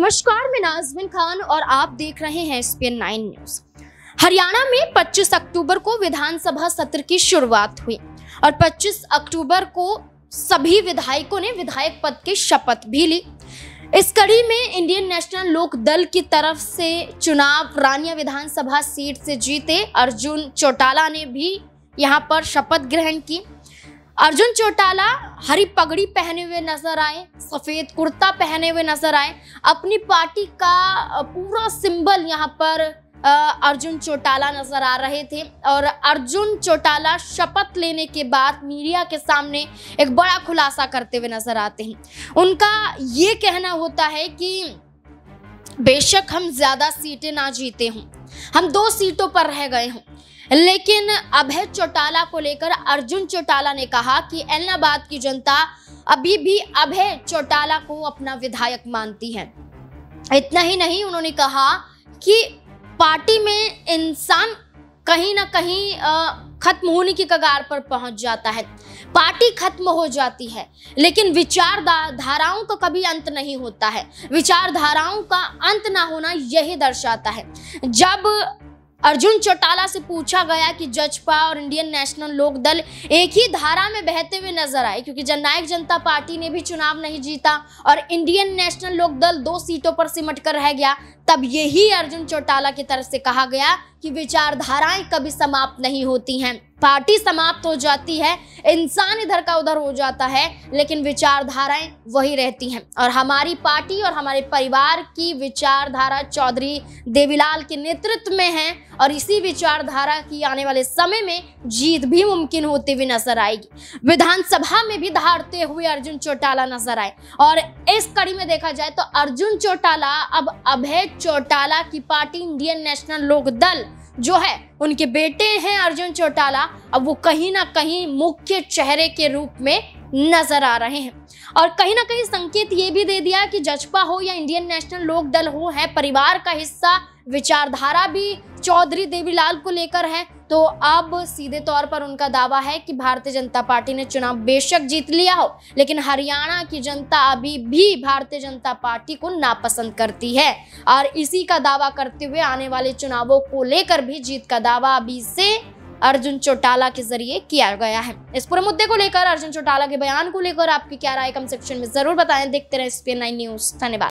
नमस्कार मैं नाजमिन खान और आप देख रहे हैं एसपीएन नाइन न्यूज हरियाणा में 25 अक्टूबर को विधानसभा सत्र की शुरुआत हुई और 25 अक्टूबर को सभी विधायकों ने विधायक पद की शपथ भी ली इस कड़ी में इंडियन नेशनल लोक दल की तरफ से चुनाव रानिया विधानसभा सीट से जीते अर्जुन चौटाला ने भी यहां पर शपथ ग्रहण की अर्जुन चौटाला हरी पगड़ी पहने हुए नजर आए सफेद कुर्ता पहने हुए नजर आए अपनी पार्टी का पूरा सिंबल यहाँ पर अर्जुन चौटाला नजर आ रहे थे और अर्जुन चौटाला शपथ लेने के बाद मीडिया के सामने एक बड़ा खुलासा करते हुए नजर आते हैं उनका ये कहना होता है कि बेशक हम ज्यादा सीटें ना जीते हों हम दो सीटों पर रह गए हों लेकिन अभय चौटाला को लेकर अर्जुन चौटाला ने कहा कि एलनाबाद की जनता अभी भी अभय चौटाला को अपना विधायक मानती है इतना ही नहीं उन्होंने कहा कि पार्टी में इंसान कहीं ना कहीं खत्म होने की कगार पर पहुंच जाता है पार्टी खत्म हो जाती है लेकिन विचार धाराओं का कभी अंत नहीं होता है विचारधाराओं का अंत ना होना यही दर्शाता है जब अर्जुन चौटाला से पूछा गया कि जजपा और इंडियन नेशनल लोक दल एक ही धारा में बहते हुए नजर आए क्योंकि जननायक जनता पार्टी ने भी चुनाव नहीं जीता और इंडियन नेशनल लोक दल दो सीटों पर सिमट कर रह गया तब यही अर्जुन चौटाला की तरफ से कहा गया कि विचारधाराएं कभी समाप्त नहीं होती हैं पार्टी समाप्त हो जाती है इंसान इधर का उधर हो जाता है लेकिन विचारधाराएं वही रहती हैं और हमारी पार्टी और हमारे परिवार की विचारधारा चौधरी देवीलाल के नेतृत्व में है और इसी विचारधारा की आने वाले समय में जीत भी मुमकिन होती हुई नजर आएगी विधानसभा में भी धारते हुए अर्जुन चौटाला नजर आए और इस कड़ी में देखा जाए तो अर्जुन चौटाला अब अभय चौटाला की पार्टी इंडियन नेशनल लोकदल जो है उनके बेटे हैं अर्जुन चौटाला अब वो कहीं ना कहीं मुख्य चेहरे के रूप में नजर आ रहे हैं और कहीं ना कहीं संकेत ये भी दे दिया कि जजपा हो या इंडियन नेशनल लोक दल हो है परिवार का हिस्सा विचारधारा भी चौधरी देवीलाल को लेकर है तो अब सीधे तौर पर उनका दावा है कि भारतीय जनता पार्टी ने चुनाव बेशक जीत लिया हो लेकिन हरियाणा की जनता अभी भी भारतीय जनता पार्टी को नापसंद करती है और इसी का दावा करते हुए आने वाले चुनावों को लेकर भी जीत का दावा अभी से अर्जुन चौटाला के जरिए किया गया है इस पूरे मुद्दे को लेकर अर्जुन चौटाला के बयान को लेकर आपकी क्या राय कम सेक्शन में जरूर बताएं देखते रहे स्पेन नाइन न्यूज धन्यवाद